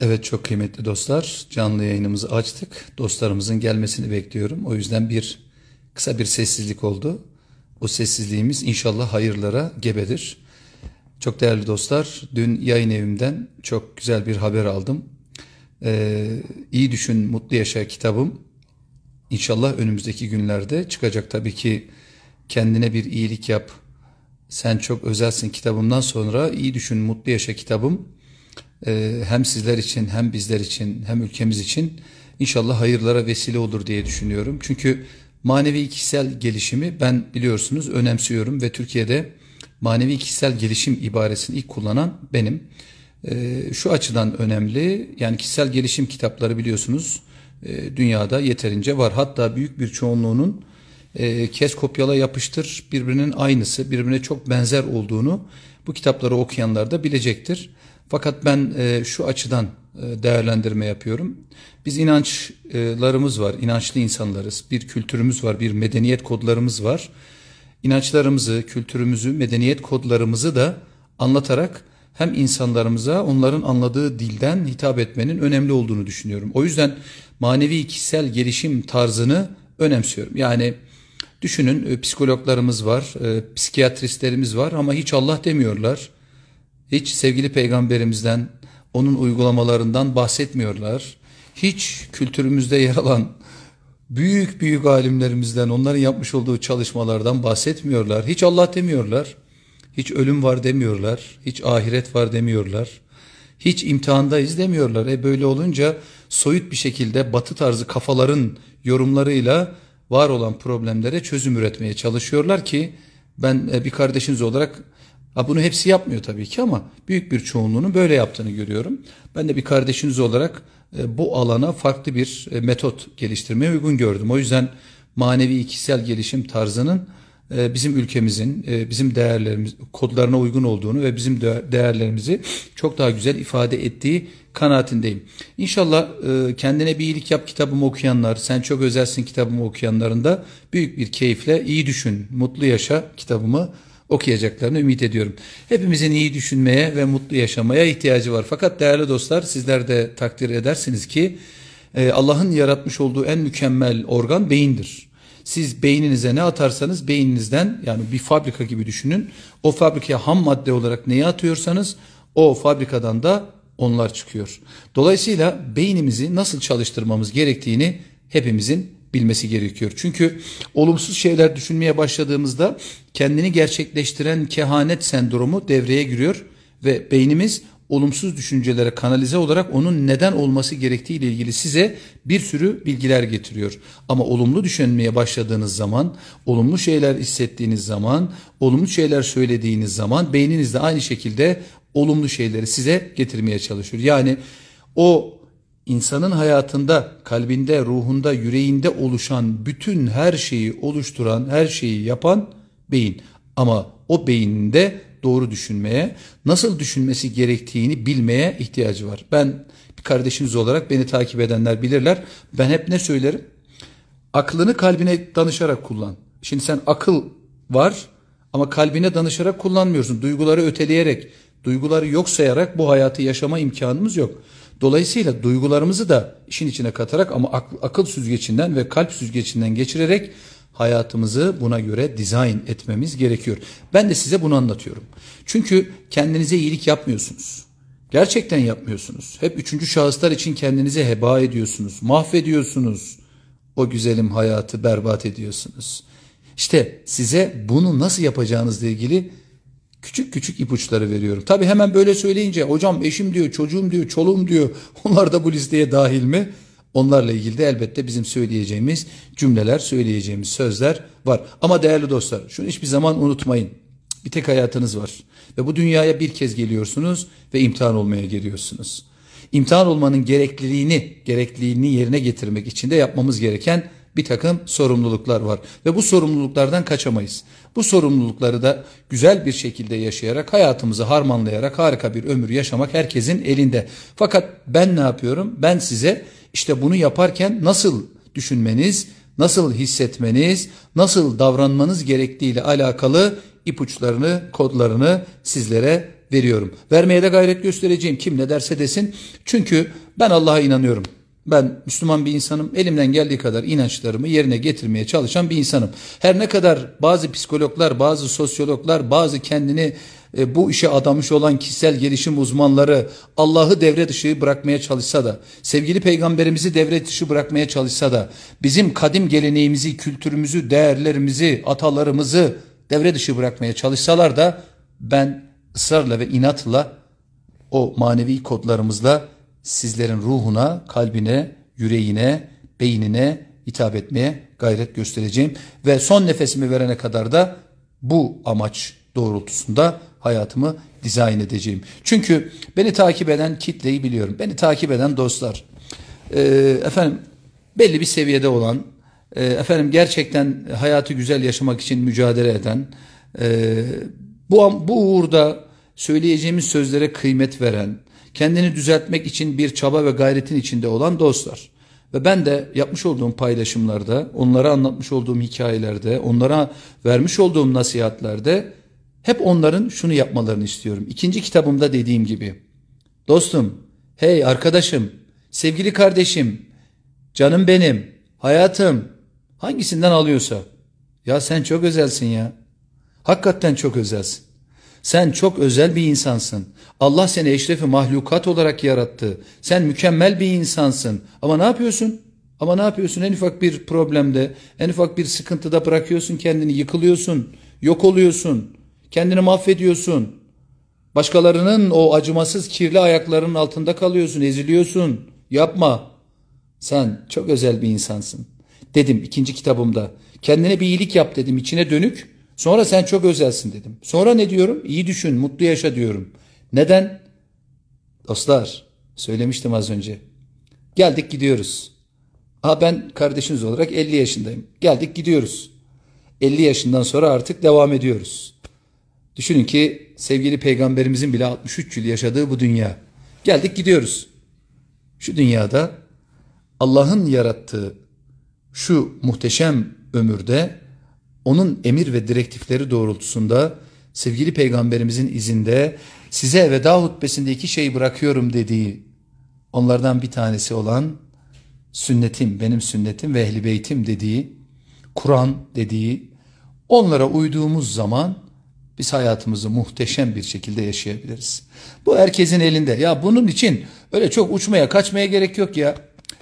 Evet çok kıymetli dostlar canlı yayınımızı açtık. Dostlarımızın gelmesini bekliyorum. O yüzden bir kısa bir sessizlik oldu. O sessizliğimiz inşallah hayırlara gebedir. Çok değerli dostlar dün yayın evimden çok güzel bir haber aldım. Ee, iyi Düşün Mutlu Yaşa kitabım inşallah önümüzdeki günlerde çıkacak. Tabii ki kendine bir iyilik yap. Sen çok özelsin kitabımdan sonra iyi Düşün Mutlu Yaşa kitabım ee, hem sizler için hem bizler için hem ülkemiz için inşallah hayırlara vesile olur diye düşünüyorum. Çünkü manevi kişisel gelişimi ben biliyorsunuz önemsiyorum ve Türkiye'de manevi kişisel gelişim ibaresini ilk kullanan benim. Ee, şu açıdan önemli yani kişisel gelişim kitapları biliyorsunuz e, dünyada yeterince var. Hatta büyük bir çoğunluğunun e, kes kopyala yapıştır birbirinin aynısı birbirine çok benzer olduğunu bu kitapları okuyanlar da bilecektir. Fakat ben e, şu açıdan e, değerlendirme yapıyorum. Biz inançlarımız var, inançlı insanlarız. Bir kültürümüz var, bir medeniyet kodlarımız var. İnançlarımızı, kültürümüzü, medeniyet kodlarımızı da anlatarak hem insanlarımıza onların anladığı dilden hitap etmenin önemli olduğunu düşünüyorum. O yüzden manevi kişisel gelişim tarzını önemsiyorum. Yani düşünün e, psikologlarımız var, e, psikiyatristlerimiz var ama hiç Allah demiyorlar. Hiç sevgili peygamberimizden, onun uygulamalarından bahsetmiyorlar. Hiç kültürümüzde yer alan büyük büyük alimlerimizden, onların yapmış olduğu çalışmalardan bahsetmiyorlar. Hiç Allah demiyorlar. Hiç ölüm var demiyorlar. Hiç ahiret var demiyorlar. Hiç imtihandayız demiyorlar. E böyle olunca soyut bir şekilde batı tarzı kafaların yorumlarıyla var olan problemlere çözüm üretmeye çalışıyorlar ki ben e, bir kardeşiniz olarak Ha bunu hepsi yapmıyor tabii ki ama büyük bir çoğunluğunun böyle yaptığını görüyorum. Ben de bir kardeşiniz olarak e, bu alana farklı bir e, metot geliştirmeye uygun gördüm. O yüzden manevi ikisel gelişim tarzının e, bizim ülkemizin, bizim değerlerimiz kodlarına uygun olduğunu ve bizim değerlerimizi çok daha güzel ifade ettiği kanaatindeyim. İnşallah kendine bir iyilik yap kitabımı okuyanlar, sen çok özelsin kitabımı okuyanların da büyük bir keyifle iyi düşün, mutlu yaşa kitabımı okuyacaklarını ümit ediyorum. Hepimizin iyi düşünmeye ve mutlu yaşamaya ihtiyacı var. Fakat değerli dostlar sizler de takdir edersiniz ki e, Allah'ın yaratmış olduğu en mükemmel organ beyindir. Siz beyninize ne atarsanız beyninizden yani bir fabrika gibi düşünün. O fabrikaya ham madde olarak neyi atıyorsanız o fabrikadan da onlar çıkıyor. Dolayısıyla beynimizi nasıl çalıştırmamız gerektiğini hepimizin bilmesi gerekiyor. Çünkü olumsuz şeyler düşünmeye başladığımızda kendini gerçekleştiren kehanet sendromu devreye giriyor ve beynimiz olumsuz düşüncelere kanalize olarak onun neden olması gerektiği ile ilgili size bir sürü bilgiler getiriyor. Ama olumlu düşünmeye başladığınız zaman, olumlu şeyler hissettiğiniz zaman, olumlu şeyler söylediğiniz zaman beyniniz de aynı şekilde olumlu şeyleri size getirmeye çalışıyor. Yani o insanın hayatında, kalbinde, ruhunda, yüreğinde oluşan bütün her şeyi oluşturan, her şeyi yapan beyin. Ama o beyinde doğru düşünmeye, nasıl düşünmesi gerektiğini bilmeye ihtiyacı var. Ben bir kardeşiniz olarak beni takip edenler bilirler. Ben hep ne söylerim? Aklını kalbine danışarak kullan. Şimdi sen akıl var ama kalbine danışarak kullanmıyorsun. Duyguları öteleyerek, duyguları yok sayarak bu hayatı yaşama imkanımız yok. Dolayısıyla duygularımızı da işin içine katarak ama akıl, akıl süzgecinden ve kalp süzgecinden geçirerek hayatımızı buna göre dizayn etmemiz gerekiyor. Ben de size bunu anlatıyorum. Çünkü kendinize iyilik yapmıyorsunuz. Gerçekten yapmıyorsunuz. Hep üçüncü şahıslar için kendinizi heba ediyorsunuz. Mahvediyorsunuz. O güzelim hayatı berbat ediyorsunuz. İşte size bunu nasıl yapacağınızla ilgili Küçük küçük ipuçları veriyorum. Tabi hemen böyle söyleyince hocam eşim diyor, çocuğum diyor, çoluğum diyor. Onlar da bu listeye dahil mi? Onlarla ilgili de elbette bizim söyleyeceğimiz cümleler, söyleyeceğimiz sözler var. Ama değerli dostlar şunu hiçbir zaman unutmayın. Bir tek hayatınız var. Ve bu dünyaya bir kez geliyorsunuz ve imtihan olmaya geliyorsunuz. İmtihan olmanın gerekliliğini, gerekliliğini yerine getirmek için de yapmamız gereken bir takım sorumluluklar var ve bu sorumluluklardan kaçamayız. Bu sorumlulukları da güzel bir şekilde yaşayarak hayatımızı harmanlayarak harika bir ömür yaşamak herkesin elinde. Fakat ben ne yapıyorum? Ben size işte bunu yaparken nasıl düşünmeniz, nasıl hissetmeniz, nasıl davranmanız gerektiğiyle alakalı ipuçlarını, kodlarını sizlere veriyorum. Vermeye de gayret göstereceğim kim ne derse desin. Çünkü ben Allah'a inanıyorum. Ben Müslüman bir insanım. Elimden geldiği kadar inançlarımı yerine getirmeye çalışan bir insanım. Her ne kadar bazı psikologlar, bazı sosyologlar, bazı kendini e, bu işe adamış olan kişisel gelişim uzmanları Allah'ı devre dışı bırakmaya çalışsa da, sevgili peygamberimizi devre dışı bırakmaya çalışsa da, bizim kadim geleneğimizi, kültürümüzü, değerlerimizi, atalarımızı devre dışı bırakmaya çalışsalar da ben ısrarla ve inatla o manevi kodlarımızla sizlerin ruhuna, kalbine, yüreğine, beynine hitap etmeye gayret göstereceğim. Ve son nefesimi verene kadar da bu amaç doğrultusunda hayatımı dizayn edeceğim. Çünkü beni takip eden kitleyi biliyorum. Beni takip eden dostlar. Ee, efendim belli bir seviyede olan, e, efendim gerçekten hayatı güzel yaşamak için mücadele eden, e, bu, bu uğurda söyleyeceğimiz sözlere kıymet veren, kendini düzeltmek için bir çaba ve gayretin içinde olan dostlar. Ve ben de yapmış olduğum paylaşımlarda, onlara anlatmış olduğum hikayelerde, onlara vermiş olduğum nasihatlerde hep onların şunu yapmalarını istiyorum. İkinci kitabımda dediğim gibi. Dostum, hey arkadaşım, sevgili kardeşim, canım benim, hayatım hangisinden alıyorsa. Ya sen çok özelsin ya. Hakikaten çok özelsin. Sen çok özel bir insansın. Allah seni eşrefi mahlukat olarak yarattı. Sen mükemmel bir insansın. Ama ne yapıyorsun? Ama ne yapıyorsun? En ufak bir problemde, en ufak bir sıkıntıda bırakıyorsun kendini, yıkılıyorsun, yok oluyorsun, kendini mahvediyorsun. Başkalarının o acımasız kirli ayaklarının altında kalıyorsun, eziliyorsun. Yapma. Sen çok özel bir insansın. Dedim ikinci kitabımda. Kendine bir iyilik yap dedim İçine dönük. Sonra sen çok özelsin dedim. Sonra ne diyorum? İyi düşün, mutlu yaşa diyorum. Neden? Dostlar, söylemiştim az önce. Geldik gidiyoruz. Ha ben kardeşiniz olarak 50 yaşındayım. Geldik gidiyoruz. 50 yaşından sonra artık devam ediyoruz. Düşünün ki sevgili peygamberimizin bile 63 yıl yaşadığı bu dünya. Geldik gidiyoruz. Şu dünyada Allah'ın yarattığı şu muhteşem ömürde onun emir ve direktifleri doğrultusunda sevgili peygamberimizin izinde size veda hutbesinde iki şey bırakıyorum dediği onlardan bir tanesi olan sünnetim, benim sünnetim ve ehli dediği, Kur'an dediği onlara uyduğumuz zaman biz hayatımızı muhteşem bir şekilde yaşayabiliriz. Bu herkesin elinde. Ya bunun için öyle çok uçmaya kaçmaya gerek yok ya.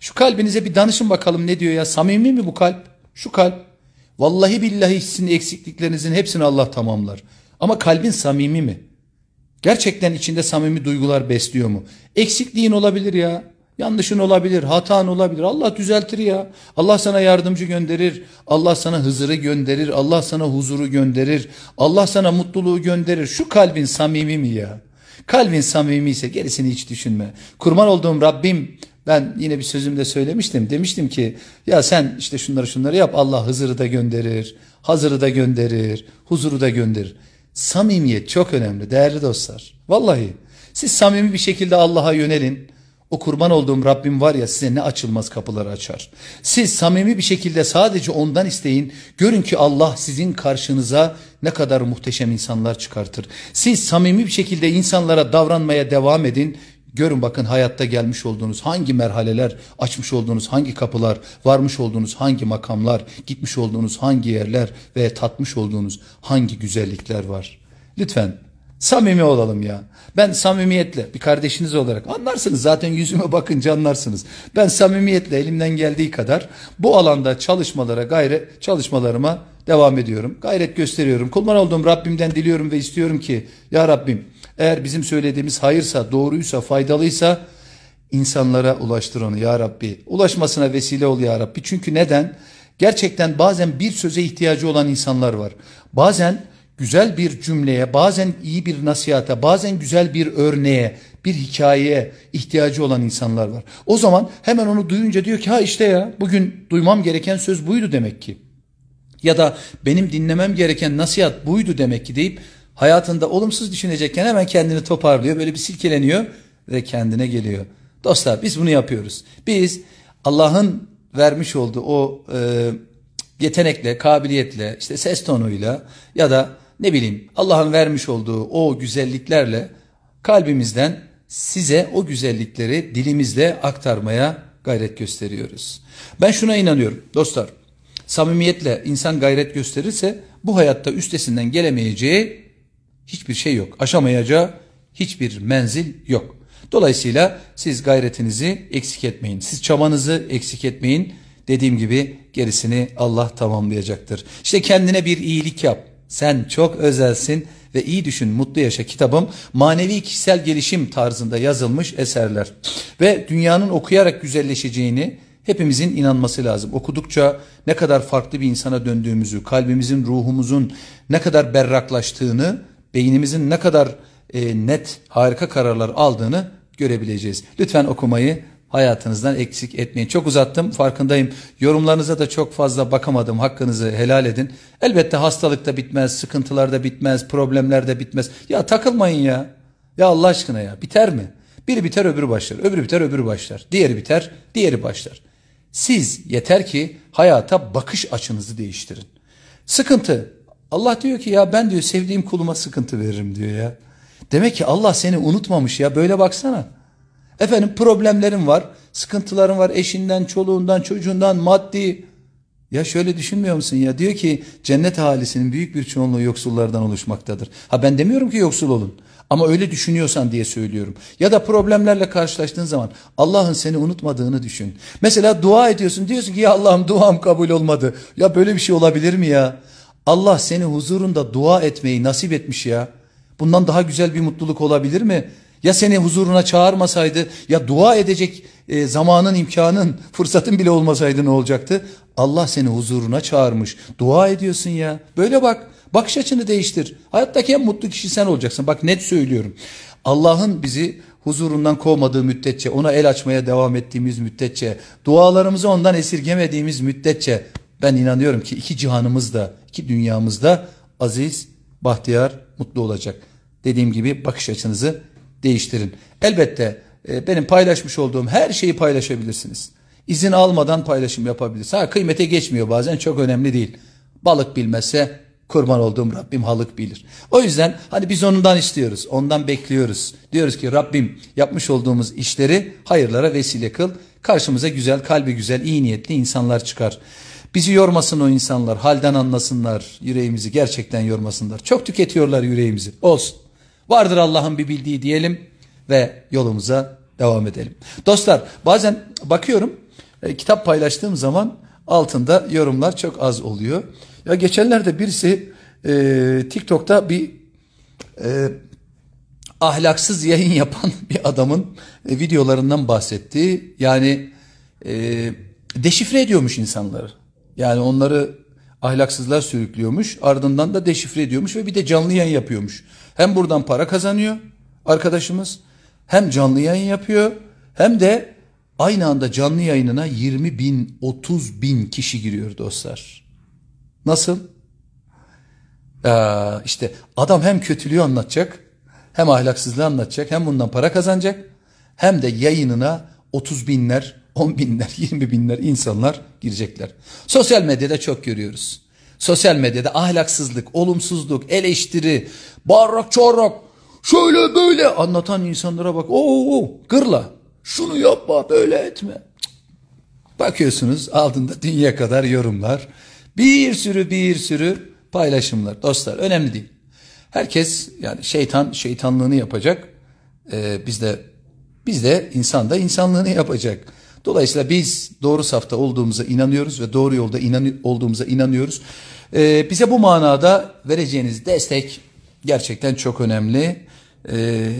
Şu kalbinize bir danışın bakalım ne diyor ya. Samimi mi bu kalp? Şu kalp. Vallahi billahi sizin eksikliklerinizin hepsini Allah tamamlar. Ama kalbin samimi mi? Gerçekten içinde samimi duygular besliyor mu? Eksikliğin olabilir ya. Yanlışın olabilir, hatan olabilir. Allah düzeltir ya. Allah sana yardımcı gönderir. Allah sana hızırı gönderir. Allah sana huzuru gönderir. Allah sana mutluluğu gönderir. Şu kalbin samimi mi ya? Kalbin samimi ise gerisini hiç düşünme. Kurban olduğum Rabbim ben yine bir sözümde söylemiştim. Demiştim ki ya sen işte şunları şunları yap. Allah Hızır'ı da gönderir. Hazır'ı da gönderir. Huzur'u da gönderir. Samimiyet çok önemli değerli dostlar. Vallahi siz samimi bir şekilde Allah'a yönelin. O kurban olduğum Rabbim var ya size ne açılmaz kapıları açar. Siz samimi bir şekilde sadece ondan isteyin. Görün ki Allah sizin karşınıza ne kadar muhteşem insanlar çıkartır. Siz samimi bir şekilde insanlara davranmaya devam edin. Görün bakın hayatta gelmiş olduğunuz hangi merhaleler, açmış olduğunuz hangi kapılar, varmış olduğunuz hangi makamlar, gitmiş olduğunuz hangi yerler ve tatmış olduğunuz hangi güzellikler var. Lütfen samimi olalım ya. Ben samimiyetle bir kardeşiniz olarak anlarsınız zaten yüzüme bakınca anlarsınız. Ben samimiyetle elimden geldiği kadar bu alanda çalışmalara gayret çalışmalarıma devam ediyorum. Gayret gösteriyorum. Kulman olduğum Rabbimden diliyorum ve istiyorum ki ya Rabbim eğer bizim söylediğimiz hayırsa, doğruysa, faydalıysa insanlara ulaştır onu ya Rabbi. Ulaşmasına vesile ol ya Rabbi. Çünkü neden? Gerçekten bazen bir söze ihtiyacı olan insanlar var. Bazen güzel bir cümleye, bazen iyi bir nasihata, bazen güzel bir örneğe, bir hikayeye ihtiyacı olan insanlar var. O zaman hemen onu duyunca diyor ki ha işte ya bugün duymam gereken söz buydu demek ki. Ya da benim dinlemem gereken nasihat buydu demek ki deyip Hayatında olumsuz düşünecekken hemen kendini toparlıyor. Böyle bir silkeleniyor ve kendine geliyor. Dostlar biz bunu yapıyoruz. Biz Allah'ın vermiş olduğu o e, yetenekle, kabiliyetle, işte ses tonuyla ya da ne bileyim Allah'ın vermiş olduğu o güzelliklerle kalbimizden size o güzellikleri dilimizle aktarmaya gayret gösteriyoruz. Ben şuna inanıyorum dostlar. Samimiyetle insan gayret gösterirse bu hayatta üstesinden gelemeyeceği hiçbir şey yok. Aşamayacağı hiçbir menzil yok. Dolayısıyla siz gayretinizi eksik etmeyin. Siz çabanızı eksik etmeyin. Dediğim gibi gerisini Allah tamamlayacaktır. İşte kendine bir iyilik yap. Sen çok özelsin ve iyi düşün mutlu yaşa kitabım manevi kişisel gelişim tarzında yazılmış eserler. Ve dünyanın okuyarak güzelleşeceğini hepimizin inanması lazım. Okudukça ne kadar farklı bir insana döndüğümüzü, kalbimizin, ruhumuzun ne kadar berraklaştığını beynimizin ne kadar e, net harika kararlar aldığını görebileceğiz. Lütfen okumayı hayatınızdan eksik etmeyin. Çok uzattım farkındayım. Yorumlarınıza da çok fazla bakamadım. Hakkınızı helal edin. Elbette hastalık da bitmez, sıkıntılar da bitmez, problemler de bitmez. Ya takılmayın ya. Ya Allah aşkına ya biter mi? Biri biter öbürü başlar, öbürü biter öbürü başlar. Diğeri biter, diğeri başlar. Siz yeter ki hayata bakış açınızı değiştirin. Sıkıntı Allah diyor ki ya ben diyor sevdiğim kuluma sıkıntı veririm diyor ya. Demek ki Allah seni unutmamış ya böyle baksana. Efendim problemlerin var, sıkıntıların var eşinden, çoluğundan, çocuğundan, maddi. Ya şöyle düşünmüyor musun ya? Diyor ki cennet ahalisinin büyük bir çoğunluğu yoksullardan oluşmaktadır. Ha ben demiyorum ki yoksul olun. Ama öyle düşünüyorsan diye söylüyorum. Ya da problemlerle karşılaştığın zaman Allah'ın seni unutmadığını düşün. Mesela dua ediyorsun diyorsun ki ya Allah'ım duam kabul olmadı. Ya böyle bir şey olabilir mi ya? Allah seni huzurunda dua etmeyi nasip etmiş ya. Bundan daha güzel bir mutluluk olabilir mi? Ya seni huzuruna çağırmasaydı ya dua edecek e, zamanın imkanın fırsatın bile olmasaydı ne olacaktı? Allah seni huzuruna çağırmış. Dua ediyorsun ya. Böyle bak. Bakış açını değiştir. Hayattaki en mutlu kişi sen olacaksın. Bak net söylüyorum. Allah'ın bizi huzurundan kovmadığı müddetçe, ona el açmaya devam ettiğimiz müddetçe, dualarımızı ondan esirgemediğimiz müddetçe ben inanıyorum ki iki cihanımız da ki dünyamızda aziz, bahtiyar, mutlu olacak. Dediğim gibi bakış açınızı değiştirin. Elbette e, benim paylaşmış olduğum her şeyi paylaşabilirsiniz. İzin almadan paylaşım yapabilirsiniz. Ha kıymete geçmiyor bazen çok önemli değil. Balık bilmezse kurban olduğum Rabbim halık bilir. O yüzden hani biz ondan istiyoruz, ondan bekliyoruz. Diyoruz ki Rabbim yapmış olduğumuz işleri hayırlara vesile kıl. Karşımıza güzel, kalbi güzel, iyi niyetli insanlar çıkar. Bizi yormasın o insanlar. Halden anlasınlar yüreğimizi. Gerçekten yormasınlar. Çok tüketiyorlar yüreğimizi. Olsun. Vardır Allah'ın bir bildiği diyelim ve yolumuza devam edelim. Dostlar bazen bakıyorum e, kitap paylaştığım zaman altında yorumlar çok az oluyor. Ya geçenlerde birisi e, TikTok'ta bir e, ahlaksız yayın yapan bir adamın e, videolarından bahsetti. Yani e, deşifre ediyormuş insanları. Yani onları ahlaksızlar sürüklüyormuş. Ardından da deşifre ediyormuş ve bir de canlı yayın yapıyormuş. Hem buradan para kazanıyor arkadaşımız. Hem canlı yayın yapıyor. Hem de aynı anda canlı yayınına 20 bin 30 bin kişi giriyor dostlar. Nasıl? Ee, işte adam hem kötülüğü anlatacak hem ahlaksızlığı anlatacak hem bundan para kazanacak hem de yayınına 30 binler 10 binler, 20 binler insanlar girecekler. Sosyal medyada çok görüyoruz. Sosyal medyada ahlaksızlık, olumsuzluk, eleştiri, bağırak çorak, şöyle böyle anlatan insanlara bak. Oo, oo gırla, şunu yapma, böyle etme. Bakıyorsunuz altında dünya kadar yorumlar. Bir sürü bir sürü paylaşımlar. Dostlar önemli değil. Herkes yani şeytan şeytanlığını yapacak. Ee, biz de biz de insan da insanlığını yapacak. Dolayısıyla biz doğru safta olduğumuza inanıyoruz ve doğru yolda inan olduğumuza inanıyoruz. Ee, bize bu manada vereceğiniz destek gerçekten çok önemli. Ee,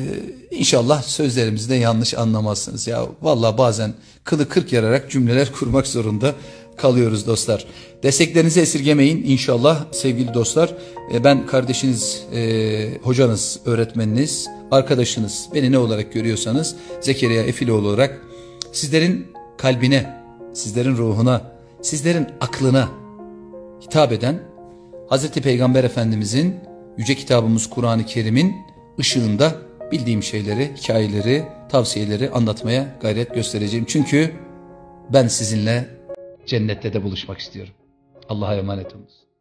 inşallah sözlerimizi de yanlış anlamazsınız. Ya valla bazen kılı kırk yararak cümleler kurmak zorunda kalıyoruz dostlar. Desteklerinizi esirgemeyin inşallah sevgili dostlar. Ee, ben kardeşiniz, e, hocanız, öğretmeniniz, arkadaşınız beni ne olarak görüyorsanız Zekeriya Efiloğlu olarak sizlerin kalbine, sizlerin ruhuna, sizlerin aklına hitap eden Hz. Peygamber Efendimizin yüce kitabımız Kur'an-ı Kerim'in ışığında bildiğim şeyleri, hikayeleri, tavsiyeleri anlatmaya gayret göstereceğim. Çünkü ben sizinle cennette de buluşmak istiyorum. Allah'a emanet olunuz.